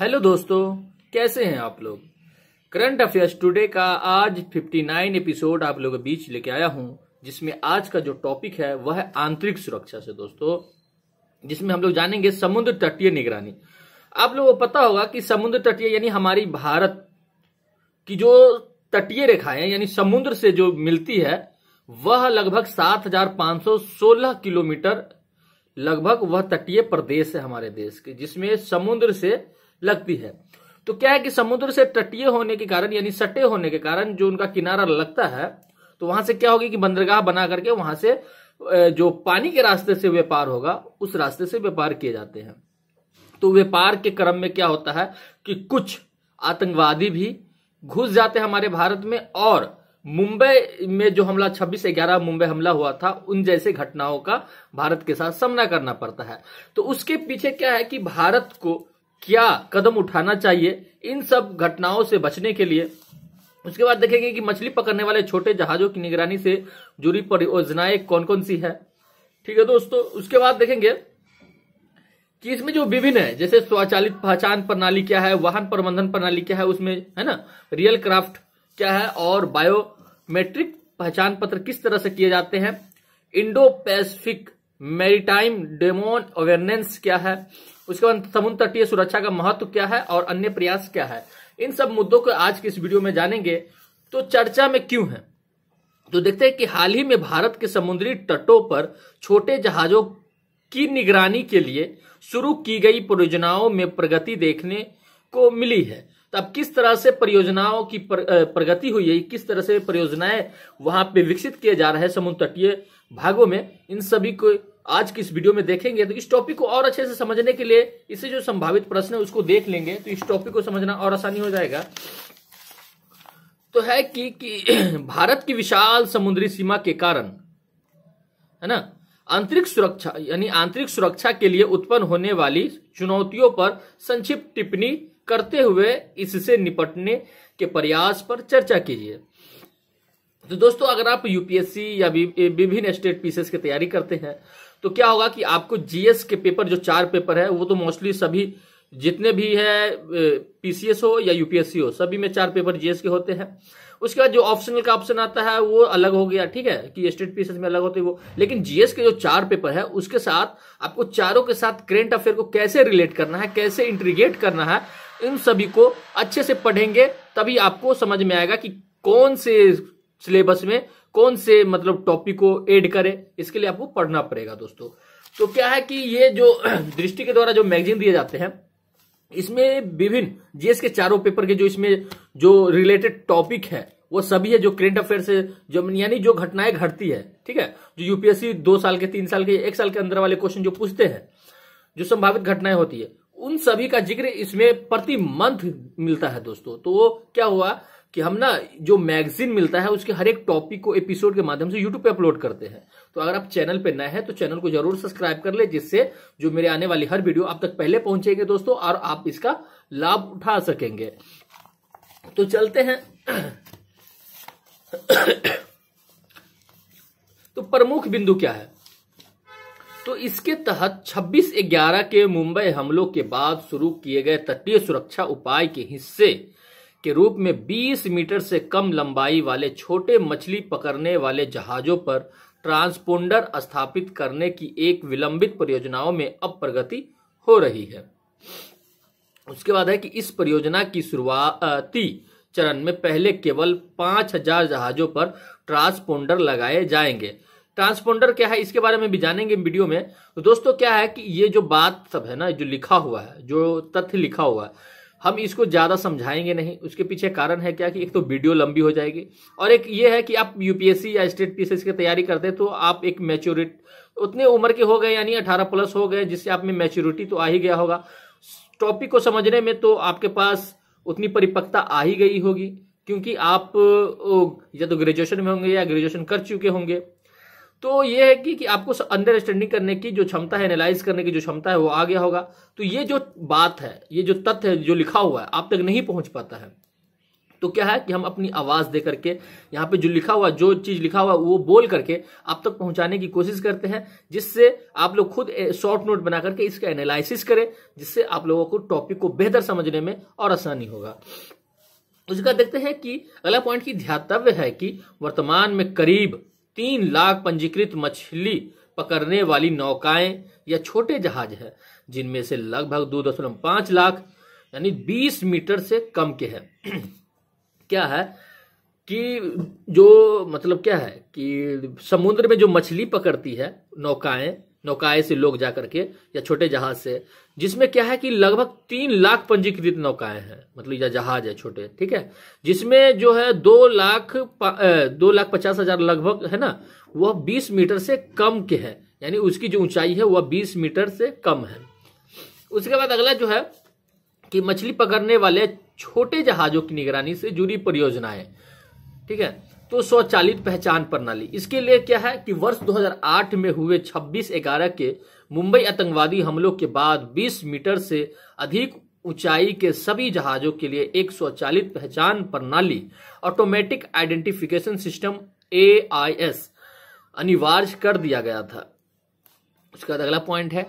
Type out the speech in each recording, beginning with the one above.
hello दोस्तों कैसे हैं आप लोग करंट अफेयर्स टुडे का आज 59 एपिसोड आप लोगों के बीच लेके आया हूं जिसमें आज का जो टॉपिक है वह है आंतरिक सुरक्षा से दोस्तों जिसमें हम लोग जानेंगे समुद्र तटीय निगरानी आप लोगों को पता होगा कि समुद्र तटीय यानी हमारी भारत की जो तटीय रेखाएं यानी समुद्र से जो मिलती है वह लगभग सात किलोमीटर लगभग वह तटीय प्रदेश है हमारे देश के जिसमें समुद्र से लगती है तो क्या है कि समुद्र से तटीय होने के कारण यानी सटे होने के कारण जो उनका किनारा लगता है तो वहां से क्या होगी कि बंदरगाह बना करके वहां से जो पानी के रास्ते से व्यापार होगा उस रास्ते से व्यापार किए जाते हैं तो व्यापार के क्रम में क्या होता है कि कुछ आतंकवादी भी घुस जाते हैं हमारे भारत में और मुंबई में जो हमला 26 ग्यारह मुंबई हमला हुआ था उन जैसे घटनाओं का भारत के साथ सामना करना पड़ता है तो उसके पीछे क्या है कि भारत को क्या कदम उठाना चाहिए इन सब घटनाओं से बचने के लिए उसके बाद देखेंगे कि मछली पकड़ने वाले छोटे जहाजों की निगरानी से जुड़ी परियोजनाएं कौन कौन सी है ठीक है दोस्तों उसके बाद देखेंगे कि इसमें जो विभिन्न है जैसे स्वचालित पहचान प्रणाली क्या है वाहन प्रबंधन प्रणाली क्या है उसमें है ना रियल क्राफ्ट क्या है और बायोमेट्रिक पहचान पत्र किस तरह से किए जाते हैं Indo Pacific maritime domain awareness क्या है उसके बाद समुद्र तटीय सुरक्षा का महत्व क्या है और अन्य प्रयास क्या है इन सब मुद्दों को आज के इस वीडियो में जानेंगे तो चर्चा में क्यों है तो देखते हैं कि हाल ही में भारत के समुद्री तटों पर छोटे जहाजों की निगरानी के लिए शुरू की गई परियोजनाओं में प्रगति देखने को मिली है अब किस तरह से परियोजनाओं की पर, प्रगति हुई है किस तरह से परियोजनाएं वहां पे विकसित किए जा रहे हैं समुद्र तटीय भागों में इन सभी को आज की इस वीडियो में देखेंगे तो इस टॉपिक को और अच्छे से समझने के लिए इसे जो संभावित प्रश्न है उसको देख लेंगे तो इस टॉपिक को समझना और आसानी हो जाएगा तो है कि, कि भारत की विशाल समुद्री सीमा के कारण है ना आंतरिक सुरक्षा यानी आंतरिक सुरक्षा के लिए उत्पन्न होने वाली चुनौतियों पर संक्षिप्त टिप्पणी करते हुए इससे निपटने के प्रयास पर चर्चा कीजिए तो दोस्तों अगर आप यूपीएससी या विभिन्न स्टेट पीसेस की तैयारी करते हैं तो क्या होगा कि आपको जीएस के पेपर जो चार पेपर है वो तो मोस्टली सभी जितने भी है पीसीएस हो या यूपीएससी हो सभी में चार पेपर जीएस के होते हैं उसके बाद जो ऑप्शनल का ऑप्शन आता है वो अलग हो गया ठीक है कि स्टेट पीसेस में अलग होते वो लेकिन जीएस के जो चार पेपर है उसके साथ आपको चारों के साथ करेंट अफेयर को कैसे रिलेट करना है कैसे इंट्रीगेट करना है इन सभी को अच्छे से पढ़ेंगे तभी आपको समझ में आएगा कि कौन से सिलेबस में कौन से मतलब टॉपिक को ऐड करें इसके लिए आपको पढ़ना पड़ेगा दोस्तों तो क्या है कि ये जो दृष्टि के द्वारा जो मैगजीन दिए जाते हैं इसमें विभिन्न जीएस के चारों पेपर के जो इसमें जो रिलेटेड टॉपिक है वो सभी है जो करेंट अफेयर से जो यानी जो घटनाएं घटती है ठीक है जो यूपीएससी दो साल के तीन साल के एक साल के अंदर वाले क्वेश्चन जो पूछते हैं जो संभावित घटनाएं होती है उन सभी का जिक्र इसमें प्रति मंथ मिलता है दोस्तों तो वो क्या हुआ कि हम ना जो मैगजीन मिलता है उसके हर एक टॉपिक को एपिसोड के माध्यम से यूट्यूब पे अपलोड करते हैं तो अगर आप चैनल पे नए हैं तो चैनल को जरूर सब्सक्राइब कर ले जिससे जो मेरे आने वाली हर वीडियो आप तक पहले पहुंचेंगे दोस्तों और आप इसका लाभ उठा सकेंगे तो चलते हैं तो प्रमुख बिंदु क्या है तो इसके तहत 26 ग्यारह के मुंबई हमलों के बाद शुरू किए गए तटीय सुरक्षा उपाय के हिस्से के रूप में 20 मीटर से कम लंबाई वाले छोटे मछली पकड़ने वाले जहाजों पर ट्रांसपोंडर स्थापित करने की एक विलंबित परियोजनाओं में अब प्रगति हो रही है उसके बाद है कि इस परियोजना की शुरुआती चरण में पहले केवल 5000 जहाजों पर ट्रांसपोंडर लगाए जाएंगे ट्रांसपोंडर क्या है इसके बारे में भी जानेंगे वीडियो में तो दोस्तों क्या है कि ये जो बात सब है ना जो लिखा हुआ है जो तथ्य लिखा हुआ है हम इसको ज़्यादा समझाएंगे नहीं उसके पीछे कारण है क्या कि एक तो वीडियो लंबी हो जाएगी और एक ये है कि आप यूपीएससी या स्टेट पीसीएस की तैयारी करते हैं तो आप एक मैच्योरिट उतने उम्र के हो गए यानी अठारह प्लस हो गए जिससे आप में मैच्योरिटी तो आ ही गया होगा टॉपिक को समझने में तो आपके पास उतनी परिपक्वता आ ही गई होगी क्योंकि आप या तो ग्रेजुएशन में होंगे या ग्रेजुएशन कर चुके होंगे तो ये है कि, कि आपको अंडरस्टैंडिंग करने की जो क्षमता है एनालाइज करने की जो क्षमता है वो आ गया होगा तो ये जो बात है ये जो तथ्य है जो लिखा हुआ है आप तक नहीं पहुंच पाता है तो क्या है कि हम अपनी आवाज दे करके यहाँ पे जो लिखा हुआ जो चीज लिखा हुआ वो बोल करके आप तक पहुंचाने की कोशिश करते हैं जिससे आप लोग खुद शॉर्ट नोट बना करके इसका एनालिसिस करें जिससे आप लोगों को टॉपिक को बेहतर समझने में और आसानी होगा उसका देखते हैं कि अगला पॉइंट की ध्यातव्य है कि वर्तमान में करीब तीन लाख पंजीकृत मछली पकड़ने वाली नौकाएं या छोटे जहाज हैं जिनमें से लगभग दो दशमलव पांच लाख यानी बीस मीटर से कम के हैं क्या है कि जो मतलब क्या है कि समुद्र में जो मछली पकड़ती है नौकाएं नौकाएं से लोग जा करके या छोटे जहाज से जिसमें क्या है कि लगभग तीन लाख पंजीकृत नौकाएं हैं मतलब या जहाज है छोटे ठीक है जिसमें जो है दो लाख दो लाख पचास हजार लगभग है ना वह बीस मीटर से कम के है यानी उसकी जो ऊंचाई है वह बीस मीटर से कम है उसके बाद अगला जो है कि मछली पकड़ने वाले छोटे जहाजों की निगरानी से जुड़ी परियोजनाएं ठीक है तो स्वचालित पहचान प्रणाली इसके लिए क्या है कि वर्ष 2008 में हुए 26 ग्यारह के मुंबई आतंकवादी हमलों के बाद 20 मीटर से अधिक ऊंचाई के सभी जहाजों के लिए एक स्वचालित पहचान प्रणाली ऑटोमेटिक आइडेंटिफिकेशन सिस्टम ए अनिवार्य कर दिया गया था उसके बाद अगला पॉइंट है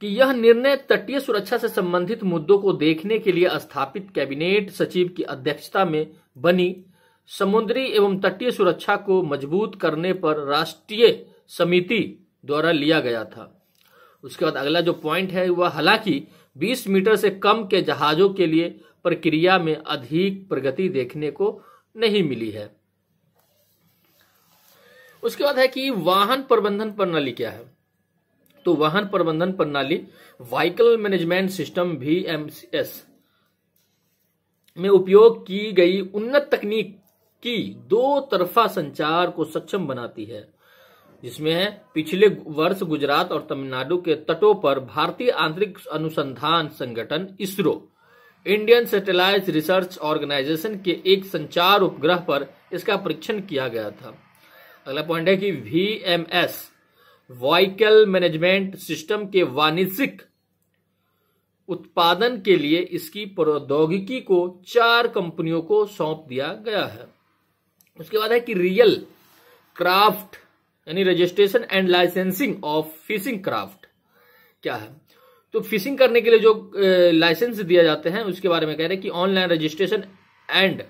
कि यह निर्णय तटीय सुरक्षा से संबंधित मुद्दों को देखने के लिए स्थापित कैबिनेट सचिव की अध्यक्षता में बनी समुद्री एवं तटीय सुरक्षा को मजबूत करने पर राष्ट्रीय समिति द्वारा लिया गया था उसके बाद अगला जो पॉइंट है वह हालांकि 20 मीटर से कम के जहाजों के लिए प्रक्रिया में अधिक प्रगति देखने को नहीं मिली है उसके बाद है कि वाहन प्रबंधन प्रणाली क्या है तो वाहन प्रबंधन प्रणाली व्हीकल मैनेजमेंट सिस्टम वी में उपयोग की गई उन्नत तकनीक की दो तरफा संचार को सक्षम बनाती है जिसमें पिछले वर्ष गुजरात और तमिलनाडु के तटों पर भारतीय आंतरिक अनुसंधान संगठन ISRO Indian satellite research organisation के एक संचार उपग्रह पर इसका परीक्षण किया गया था अगला पॉइंट है कि V M S vehicle management system के वाणिज्यिक उत्पादन के लिए इसकी प्रौद्योगिकी को चार कंपनियों को सौंप दिया गया है उसके बाद है कि रियल क्राफ्ट यानी registration and licensing of fishing craft क्या है तो फिशिंग करने के लिए जो लाइसेंस दिया जाते हैं उसके बारे में कह रहे हैं कि online registration and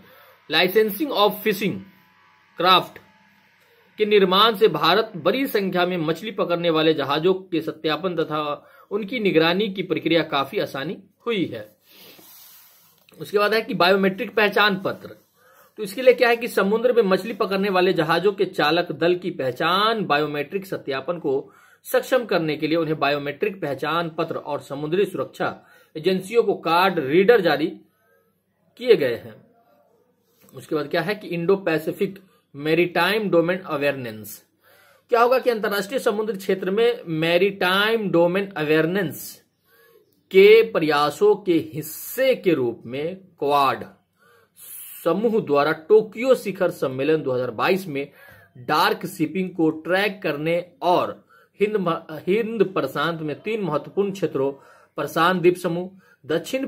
licensing of fishing craft के निर्माण से भारत बड़ी संख्या में मछली पकड़ने वाले जहाजों के सत्यापन तथा उनकी निगरानी की प्रक्रिया काफी आसानी हुई है उसके बाद है कि बायोमेट्रिक पहचान पत्र तो इसके लिए क्या है कि समुद्र में मछली पकड़ने वाले जहाजों के चालक दल की पहचान बायोमेट्रिक सत्यापन को सक्षम करने के लिए उन्हें बायोमेट्रिक पहचान पत्र और समुद्री सुरक्षा एजेंसियों को कार्ड रीडर जारी किए गए हैं उसके बाद क्या है कि Indo Pacific maritime domain awareness क्या होगा कि अंतर्राष्ट्रीय समुद्र क्षेत्र में मैरीटाइम डोमेन अवेयरनेस के प्रयासों के हिस्से के रूप में क्वाड समूह द्वारा टोक्यो शिखर सम्मेलन 2022 में डार्क शिपिंग को ट्रैक करने और हिंद हिंद प्रशांत में तीन महत्वपूर्ण क्षेत्रों प्रशांत द्वीप समूह दक्षिण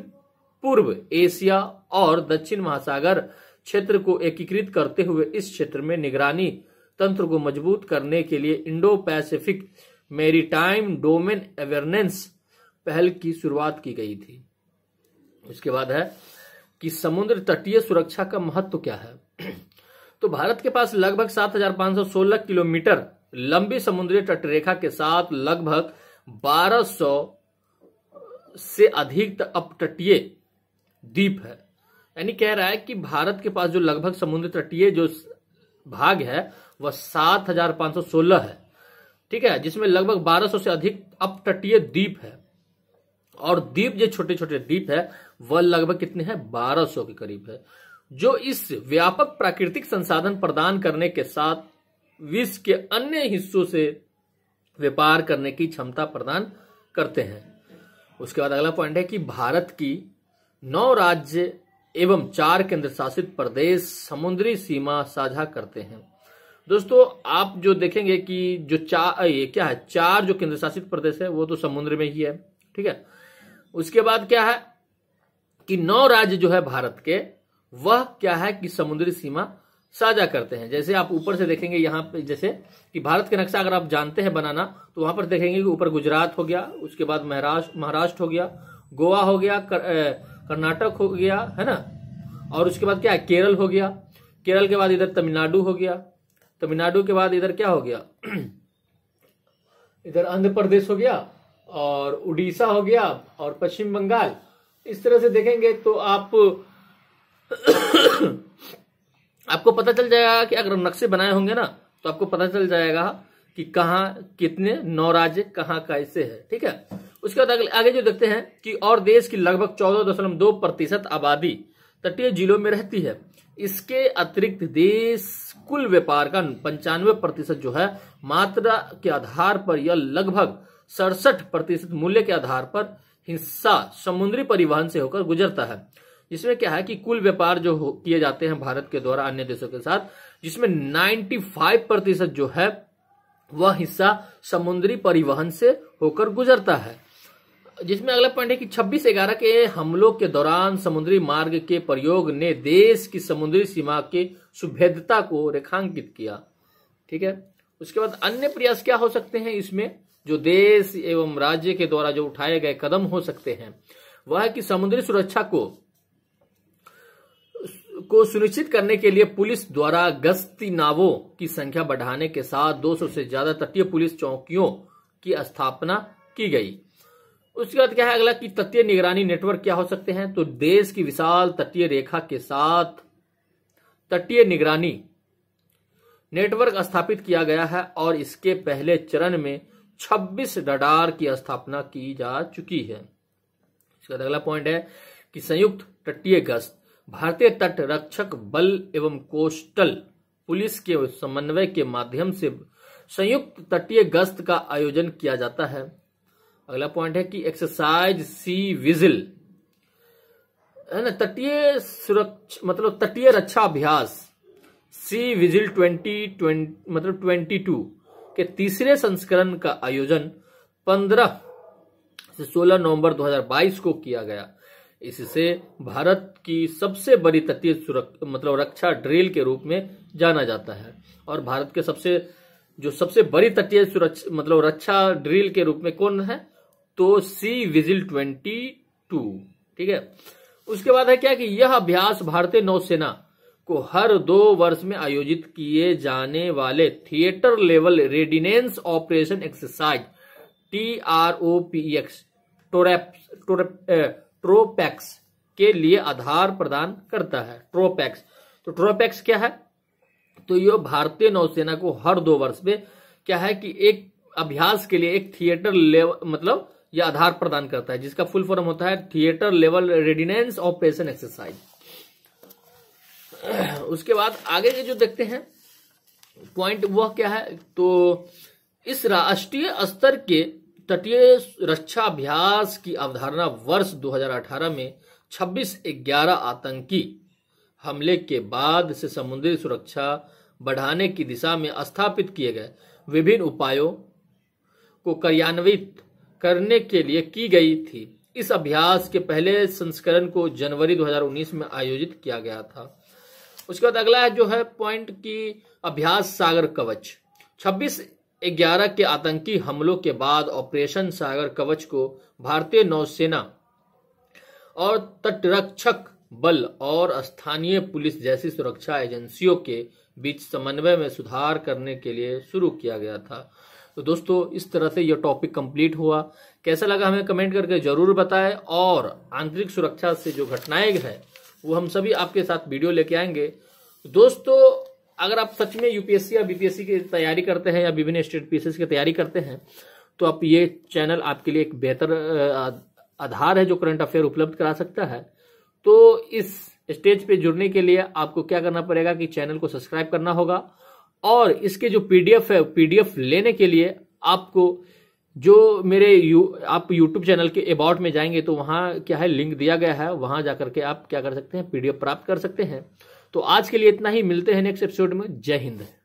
पूर्व एशिया और दक्षिण महासागर क्षेत्र को एकीकृत करते हुए इस क्षेत्र में निगरानी तंत्र को मजबूत करने के लिए Indo Pacific maritime domain awareness पहल की शुरुआत की गई थी उसके बाद है कि समुद्र तटीय सुरक्षा का महत्व क्या है तो भारत के पास लगभग 7,516 किलोमीटर लंबी समुद्री तटरेखा के साथ लगभग 1200 से अधिक अपतटीय द्वीप है यानी कह रहा है कि भारत के पास जो लगभग समुद्र तटीय जो भाग है वह 7,516 है ठीक है जिसमें लगभग 1200 से अधिक अपतटीय द्वीप है और द्वीप जो छोटे छोटे द्वीप है वह लगभग कितने हैं बारह के करीब है जो इस व्यापक प्राकृतिक संसाधन प्रदान करने के साथ विश्व के अन्य हिस्सों से व्यापार करने की क्षमता प्रदान करते हैं उसके बाद अगला पॉइंट है कि भारत की नौ राज्य एवं चार केंद्र शासित प्रदेश समुद्री सीमा साझा करते हैं दोस्तों आप जो देखेंगे कि जो चार ये क्या है चार जो केंद्र शासित प्रदेश है वो तो समुद्र में ही है ठीक है उसके बाद क्या है कि नौ राज्य जो है भारत के वह क्या है कि समुद्री सीमा साझा करते हैं जैसे आप ऊपर से देखेंगे यहां पे जैसे कि भारत के नक्शा अगर आप जानते हैं बनाना तो वहां पर देखेंगे कि ऊपर गुजरात हो गया उसके बाद महाराष्ट्र महाराष्ट्र हो गया गोवा हो गया कर, कर्नाटक हो गया है ना और उसके बाद क्या है केरल हो गया केरल के बाद इधर तमिलनाडु हो गया तमिलनाडु के बाद इधर क्या हो गया इधर आंध्र प्रदेश हो गया और उड़ीसा हो गया और पश्चिम बंगाल इस तरह से देखेंगे तो आप आपको पता चल जाएगा कि अगर नक्शे बनाए होंगे ना तो आपको पता चल जाएगा कि कहाँ कितने नौ राज्य कहाँ कैसे है ठीक है उसके बाद आगे जो देखते हैं कि और देश की लगभग चौदह दशमलव दो प्रतिशत आबादी तटीय जिलों में रहती है इसके अतिरिक्त देश कुल व्यापार का पंचानवे प्रतिशत जो है मात्रा के आधार पर यह लगभग सड़सठ प्रतिशत मूल्य के आधार पर हिस्सा समुद्री परिवहन से होकर गुजरता है जिसमें क्या है कि कुल व्यापार जो किए जाते हैं भारत के द्वारा अन्य देशों के साथ जिसमें 95 प्रतिशत जो है वह हिस्सा समुद्री परिवहन से होकर गुजरता है जिसमें अगला पॉइंट है कि 26 ग्यारह के हमलों के दौरान समुद्री मार्ग के प्रयोग ने देश की समुद्री सीमा के सुभेदता को रेखांकित किया ठीक है उसके बाद अन्य प्रयास क्या हो सकते हैं इसमें जो देश एवं राज्य के द्वारा जो उठाए गए कदम हो सकते हैं वह कि समुद्री सुरक्षा को को सुनिश्चित करने के लिए पुलिस द्वारा गश्ती नावों की संख्या बढ़ाने के साथ 200 से ज्यादा तटीय पुलिस चौकियों की स्थापना की गई उसके बाद क्या है अगला कि तटीय निगरानी नेटवर्क क्या हो सकते हैं तो देश की विशाल तटीय रेखा के साथ तटीय निगरानी नेटवर्क स्थापित किया गया है और इसके पहले चरण में 26 रडार की स्थापना की जा चुकी है इसका अगला पॉइंट है कि संयुक्त तटीय गश्त भारतीय तट रक्षक बल एवं कोस्टल पुलिस के समन्वय के माध्यम से संयुक्त तटीय गश्त का आयोजन किया जाता है अगला पॉइंट है कि एक्सरसाइज सी विजिल है ना तटीय सुरक्षा मतलब तटीय रक्षा अभ्यास सी विजिल ट्वेंटी ट्वेंटी मतलब ट्वेंटी टू के तीसरे संस्करण का आयोजन 15 से 16 नवंबर 2022 को किया गया इससे भारत की सबसे बड़ी तटीय मतलब रक्षा ड्रिल के रूप में जाना जाता है और भारत के सबसे जो सबसे बड़ी तटीय सुरक्षा मतलब रक्षा ड्रिल के रूप में कौन है तो सी विजिल ट्वेंटी टू ठीक है उसके बाद है क्या कि यह अभ्यास भारतीय नौसेना को हर दो वर्ष में आयोजित किए जाने वाले theatre level readiness operation exercise T R O P X TROPEX के लिए आधार प्रदान करता है ट्रोपैक्स तो ट्रोपैक्स क्या है तो यह भारतीय नौसेना को हर दो वर्ष में क्या है कि एक अभ्यास के लिए एक थिएटर लेवल मतलब यह आधार प्रदान करता है जिसका फुल फॉर्म होता है theatre level readiness operation exercise उसके बाद आगे के जो देखते हैं पॉइंट वह क्या है तो इस राष्ट्रीय स्तर के तटीय रक्षा अभ्यास की अवधारणा वर्ष 2018 में 26 ग्यारह आतंकी हमले के बाद से समुद्री सुरक्षा बढ़ाने की दिशा में स्थापित किए गए विभिन्न उपायों को कार्यान्वित करने के लिए की गई थी इस अभ्यास के पहले संस्करण को जनवरी 2019 में आयोजित किया गया था उसके बाद अगला है जो है पॉइंट की अभ्यास सागर कवच छब्बीस ग्यारह के आतंकी हमलों के बाद ऑपरेशन सागर कवच को भारतीय नौसेना और तटरक्षक बल और स्थानीय पुलिस जैसी सुरक्षा एजेंसियों के बीच समन्वय में सुधार करने के लिए शुरू किया गया था तो दोस्तों इस तरह से यह टॉपिक कंप्लीट हुआ कैसा लगा हमें कमेंट करके जरूर बताएं और आंतरिक सुरक्षा से जो घटनाएं हैं वो हम सभी आपके साथ वीडियो लेके आएंगे दोस्तों अगर आप सच में यूपीएससी या बीपीएससी की तैयारी करते हैं या विभिन्न स्टेट पीसीएस की तैयारी करते हैं तो आप ये चैनल आपके लिए एक बेहतर आधार है जो करंट अफेयर उपलब्ध करा सकता है तो इस स्टेज पे जुड़ने के लिए आपको क्या करना पड़ेगा कि चैनल को सब्सक्राइब करना होगा और इसके जो पीडीएफ है पीडीएफ लेने के लिए आपको जो मेरे यू आप यूट्यूब चैनल के अबाउट में जाएंगे तो वहाँ क्या है लिंक दिया गया है वहाँ जा करके आप क्या कर सकते हैं पीडीएफ प्राप्त कर सकते हैं तो आज के लिए इतना ही मिलते हैं नेक्स्ट एपिसोड में जय हिंद